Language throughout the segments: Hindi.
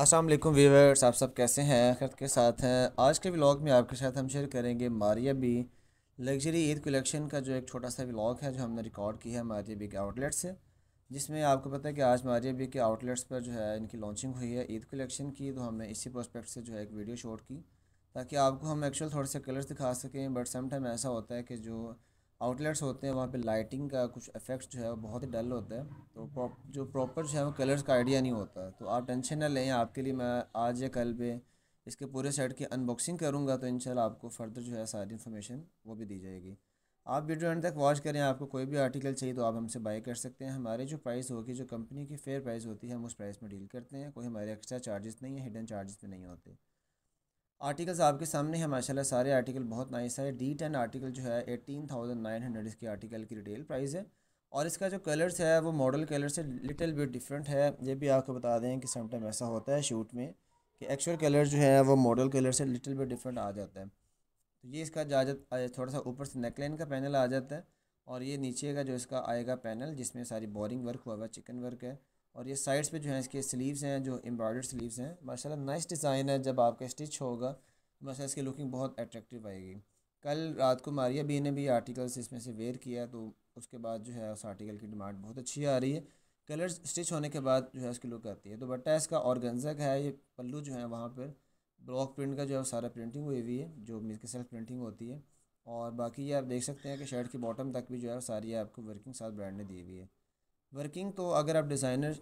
अस्सलाम वालेकुम व्यूवर्स आप सब कैसे हैं खैर के साथ हैं आज के व्लॉग में आपके साथ हम शेयर करेंगे Maria B luxury Eid collection का जो एक छोटा सा व्लॉग है जो हमने रिकॉर्ड किया है मारिया बी के आउटलेट से जिसमें आपको पता है कि आज मारिया बी के आउटलेट्स पर जो है इनकी लॉन्चिंग हुई है ईद कलेक्शन की तो हमने इसी प्रोस्पेक्ट से जो है एक वीडियो शॉट की ताकि आपको हम एक्चुअल थोड़े से कलर्स दिखा सकें बट समाइम ऐसा होता है कि जो आउटलेट्स होते हैं वहाँ पे लाइटिंग का कुछ इफेक्ट्स जो है वो बहुत ही डल होता है तो जो प्रॉपर जो है वो कलर्स का आइडिया नहीं होता तो आप टेंशन ना लें आपके लिए मैं आज या कल पे इसके पूरे सेट की अनबॉक्सिंग करूँगा तो इनशाला आपको फर्दर जो है सारी इन्फॉर्मेशन वो भी दी जाएगी आप वीडियो एंड तक वॉच करें आपको कोई भी आर्टिकल चाहिए तो आप हमसे बाई कर सकते हैं हमारे जो प्राइस होगी जो कंपनी की फेयर प्राइस होती है हम उस प्राइस में डील करते हैं कोई हमारे एक्स्ट्रा चार्जेस नहीं है हिडन चार्जेस भी नहीं होते आर्टिकल्स आपके सामने हैं माशाल्लाह सारे आर्टिकल बहुत नाइस है डी टेन आर्टिकल जो है एटीन थाउजेंड नाइन हंड्रेड इसके आर्टिकल की रिटेल प्राइस है और इसका जो कलर्स है वो मॉडल कलर से लिटिल बिट डिफरेंट है ये भी आपको बता दें कि समटाइम ऐसा होता है शूट में कि एक्चुअल कलर जो है वो मॉडल कलर से लिटिल बिट डिफरेंट आ जाता है तो ये इसका जाजत थोड़ा सा ऊपर से नेकलाइन का पैनल आ जाता है और ये नीचे का जो इसका आएगा पैनल जिसमें सारी बोरिंग वर्क हुआ हुआ चिकन वर्क है और ये साइड्स पे जो है इसके स्लीव्स हैं जो एम्ब्रॉयडर्ड स्लीव्स हैं माशाल्लाह नाइस डिज़ाइन है जब आपका स्टिच होगा तो माशा इसकी लुकिंग बहुत अट्रैक्टिव आएगी कल रात को मारिया बी ने भी आर्टिकल्स इसमें से वेयर किया तो उसके बाद जो है उस आर्टिकल की डिमांड बहुत अच्छी आ रही है कलर स्टिच होने के बाद जो है उसकी लुक आती है तो बट्टा इसका और गंजक है ये पल्लू जो है वहाँ पर ब्लॉक प्रिंट का जो है सारा प्रिंटिंग हुई हुई है जो मीन के सेल्फ प्रिंटिंग होती है और बाकी ये आप देख सकते हैं कि शर्ट की बॉटम तक भी जो है सारी आपको वर्किंग साथ ब्रांड ने दी हुई है वर्किंग तो अगर आप डिज़ाइनर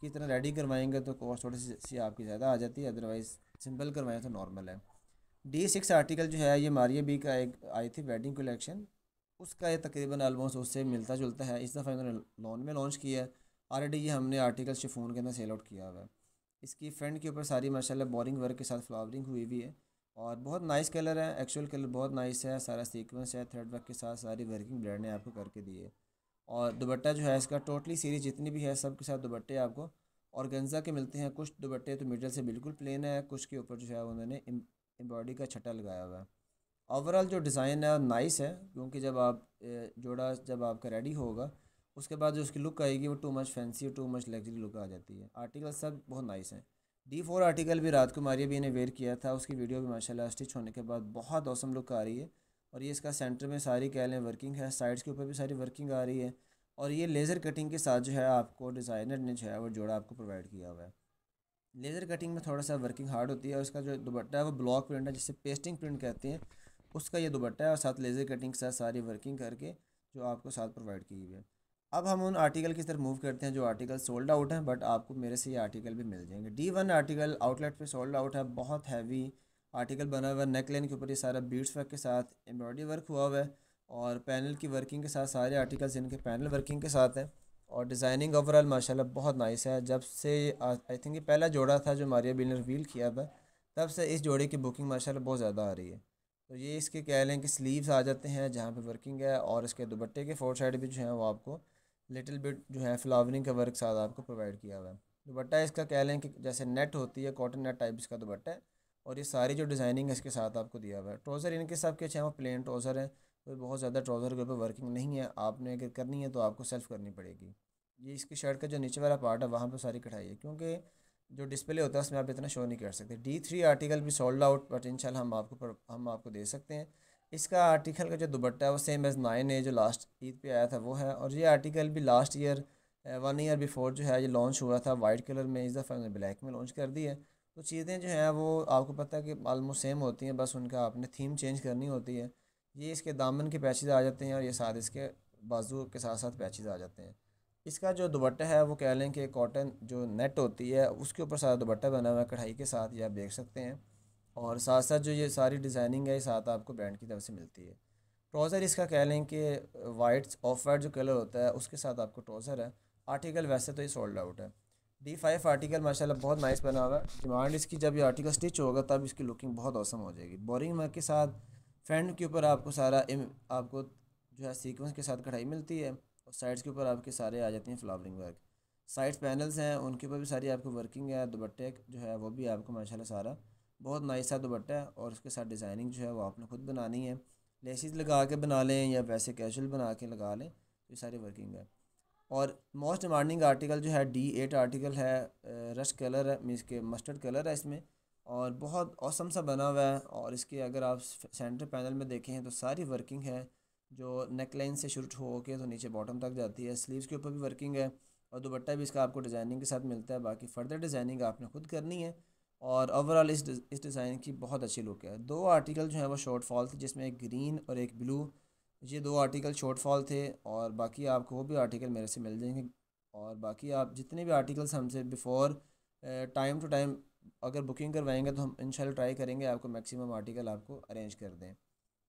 की तरह रेडी करवाएंगे तो कॉस्ट थोड़ी सी आपकी ज़्यादा आ जाती है अदरवाइज़ सिंपल करवाएं तो नॉर्मल है डी सिक्स आर्टिकल जो है ये मारिया बी का एक आई थी वेडिंग कलेक्शन उसका ये तकरीबन ऑलमोस्ट उससे मिलता जुलता है इस दफ़ा इन्होंने लॉन में लॉन्च किया है ऑलरेडी ये हमने आर्टिकल शिफोन के अंदर सेल आउट किया हुआ है इसकी फ्रंट के ऊपर सारी माशाल्लाह बोरिंग वर्क के साथ फ्लावरिंग हुई हुई है और बहुत नाइस कलर है एक्चुअल कलर बहुत नाइस है सारा सीक्वेंस है थ्रेड वर्क के साथ सारी वर्किंग ब्रांड ने आपको करके दी है और दुबट्टा जो है इसका टोटली सीरीज जितनी भी है सब के साथ दुबट्टे आपको और गंजा के मिलते हैं कुछ दुबट्टे तो मिडल से बिल्कुल प्लेन है कुछ के ऊपर जो है उन्होंने एम्ब्रॉयडरी का छटा लगाया हुआ है ओवरऑल जो डिज़ाइन है नाइस है क्योंकि जब आप जोड़ा जब आपका रेडी होगा उसके बाद जो उसकी लुक आएगी वो टू मच फैंसी और टू मच लग्जरी लुक आ जाती है आर्टिकल सब बहुत नाइस हैं डी फोर आर्टिकल भी रात को मारिया भी ने वेयर किया था उसकी वीडियो भी माशाल्लाह स्टिच होने के बाद बहुत औसम लुक आ रही है और ये इसका सेंटर में सारी कह लें वर्किंग है साइड्स के ऊपर भी सारी वर्किंग आ रही है और ये लेज़र कटिंग के साथ जो है आपको डिज़ाइनर ने जो है वो जोड़ा आपको प्रोवाइड किया हुआ है लेज़र कटिंग में थोड़ा सा वर्किंग हार्ड होती है और उसका जो दुपट्टा है वो ब्लॉक प्रिंट है जिसे पेस्टिंग प्रिंट कहते हैं उसका ये दुपट्टा है और साथ लेज़र कटिंग के साथ सारी वर्किंग करके जो आपको साथ प्रोवाइड की हुई है अब हम उन आर्टिकल की तरफ मूव करते हैं जो आर्टिकल सोल्ड आउट हैं बट आपको मेरे से ये आर्टिकल भी मिल जाएंगे डी वन आर्टिकल आउटलेट पे सोल्ड आउट है बहुत हैवी आर्टिकल बना हुआ है नेक लाइन के ऊपर ये सारा बीड्स वर्क के साथ एम्ब्रॉयडरी वर्क हुआ हुआ है और पैनल की वर्किंग के साथ सारे आर्टिकल्स इनके पैनल वर्किंग के साथ हैं और डिज़ाइनिंग ओवरऑल माशाल्लाह बहुत नाइस है जब से आई थिंक ये पहला जोड़ा था जो मारिया बिल ने रिवील किया था तब से इस जोड़े की बुकिंग माशाल्लाह बहुत ज़्यादा आ रही है तो ये इसके कह लें कि स्लीव्स आ जाते हैं जहाँ पे वर्किंग है और इसके दुपट्टे के फोर साइड भी जो है वो आपको लिटिल बिट जो है फ्लावरिंग का वर्क साथ आपको प्रोवाइड किया हुआ है दुपट्टा इसका कह लें कि जैसे नेट होती है कॉटन नेट टाइप इसका दुपट्टा है और ये सारी जो डिज़ाइनिंग है इसके साथ आपको दिया हुआ है ट्राउज़र इनके सब के अच्छे हैं वो प्लेन ट्राउज़र है कोई बहुत ज़्यादा ट्राउज़र के ऊपर वर्किंग नहीं है आपने अगर करनी है तो आपको सेल्फ करनी पड़ेगी ये इसकी शर्ट का जो नीचे वाला पार्ट है वहाँ पर सारी कटाई है क्योंकि जो डिस्प्ले होता है उसमें आप इतना शो नहीं कर सकते डी थ्री आर्टिकल भी सोल्ड आउट पोटेंशल हम आपको पर, हम आपको दे सकते हैं इसका आर्टिकल का जो दुबट्टा है वो सेम एज़ नाइन है जो लास्ट ईद पे आया था वो है और ये आर्टिकल भी last year one year before जो है ये लॉन्च हुआ था वाइट कलर में इस दफ़ा ब्लैक में लॉन्च कर दी है तो चीज़ें जो हैं वो आपको पता है कि आलमोस्ट सेम होती हैं बस उनका आपने थीम चेंज करनी होती है ये इसके दामन के पैचेज़ आ जाते हैं और ये साथ इसके बाजू के साथ साथ पैचेज़ आ जाते हैं इसका जो दुपट्टा है वो कह लें कि कॉटन जो नेट होती है उसके ऊपर सारा दुपट्टा बना हुआ है कढ़ाई के साथ ये आप देख सकते हैं और साथ साथ जो ये सारी डिज़ाइनिंग है ये साथ आपको ब्रांड की तरफ से मिलती है ट्रोज़र इसका कह लें कि वाइट ऑफ वाइट जो कलर होता है उसके साथ आपको ट्रोज़र है आर्टिकल वैसे तो ये सोल्ड आउट है डी फाइव आर्टिकल माशाल्लाह बहुत नाइस बना हुआ है डिमांड इसकी जब ये आर्टिकल स्टिच होगा तब इसकी लुकिंग बहुत औसम हो जाएगी बोरिंग मार्क के साथ फ्रंट के ऊपर आपको सारा इम, आपको जो है सीक्वेंस के साथ कढ़ाई मिलती है और साइड्स के ऊपर आपके सारे आ जाती हैं फ्लावरिंग वर्क साइड्स पैनल्स हैं उनके ऊपर भी सारी आपको वर्किंग है दुपट्टे जो है वो भी आपको माशाला सारा बहुत नाइस सा दुपट्टा है और उसके साथ डिज़ाइनिंग जो है वो आपने खुद बनानी है लेसिस लगा के बना लें या वैसे कैजुअल बना के लगा लें तो ये सारी वर्किंग है और मोस्ट डिमांडिंग आर्टिकल जो है डी एट आर्टिकल है रश कलर है मीन्स के मस्टर्ड कलर है इसमें और बहुत औसम सा बना हुआ है और इसके अगर आप सेंटर पैनल में देखें तो सारी वर्किंग है जो नेक लाइन से शुरू हो के तो नीचे बॉटम तक जाती है स्लीव्स के ऊपर भी वर्किंग है और दुपट्टा भी इसका आपको डिज़ाइनिंग के साथ मिलता है बाकी फर्दर डिज़ाइनिंग आपने खुद करनी है और ओवरऑल इस इस डिज़ाइन की बहुत अच्छी लुक है दो आर्टिकल जो है वो शॉर्ट फॉल थी जिसमें एक ग्रीन और एक ब्लू ये दो आर्टिकल शॉर्टफॉल थे और बाकी आपको वो भी आर्टिकल मेरे से मिल जाएंगे और बाकी आप जितने भी आर्टिकल्स हमसे बिफ़ोर टाइम टू टाइम अगर बुकिंग करवाएंगे तो हम इनशाला ट्राई करेंगे आपको मैक्सिमम आर्टिकल आपको अरेंज कर दें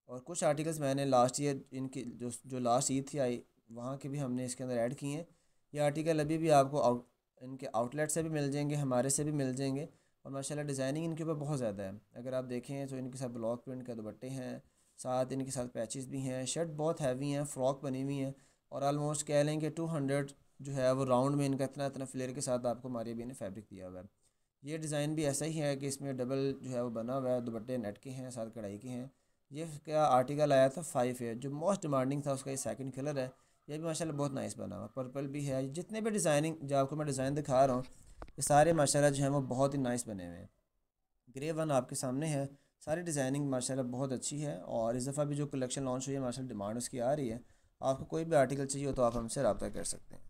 और कुछ आर्टिकल्स मैंने लास्ट ईयर इनकी जो जो लास्ट ईद थी आई वहाँ के भी हमने इसके अंदर ऐड किए हैं ये आर्टिकल अभी भी आपको आउट इनके आउटलेट से भी मिल जाएंगे हमारे से भी मिल जाएंगे और माशाल्लाह डिज़ाइनिंग इनके ऊपर बहुत ज़्यादा है अगर आप देखें तो इनके साथ ब्लॉक प्रिंट के दुपट्टे हैं साथ इनके साथ पैचेस भी हैं शर्ट बहुत हैवी हैं फ्रॉक बनी हुई हैं और आलमोस्ट कह लें कि टू हंड्रेड जो है वो राउंड में इनका इतना इतना फ्लेयर के साथ आपको भी ने फैब्रिक दिया हुआ है ये डिज़ाइन भी ऐसा ही है कि इसमें डबल जो है वो बना हुआ है दुपट्टे नेट के हैं साथ कढ़ाई के हैं ये इसका आर्टिकल आया था फाइव है जो मोस्ट डिमांडिंग था उसका ये सेकंड कलर है ये भी माशाल्लाह बहुत नाइस बना हुआ पर्पल भी है जितने भी डिज़ाइनिंग जो आपको मैं डिज़ाइन दिखा रहा हूँ ये सारे माशाल्लाह जो है वो बहुत ही नाइस बने हुए हैं ग्रे वन आपके सामने है सारी डिज़ाइनिंग माशाल्लाह बहुत अच्छी है और इस दफ़ा भी जो कलेक्शन लॉन्च हुई है माशाल्लाह डिमांड उसकी आ रही है आपको कोई भी आर्टिकल चाहिए हो तो आप हमसे रबा कर सकते हैं